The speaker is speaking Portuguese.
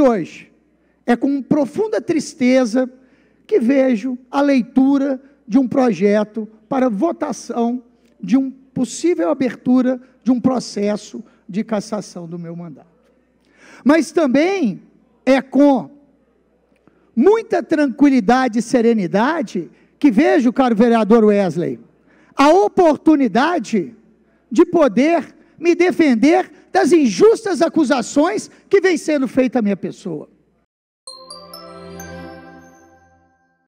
E hoje é com profunda tristeza que vejo a leitura de um projeto para votação de uma possível abertura de um processo de cassação do meu mandato. Mas também é com muita tranquilidade e serenidade que vejo, caro vereador Wesley, a oportunidade de poder me defender das injustas acusações que vem sendo feita à minha pessoa.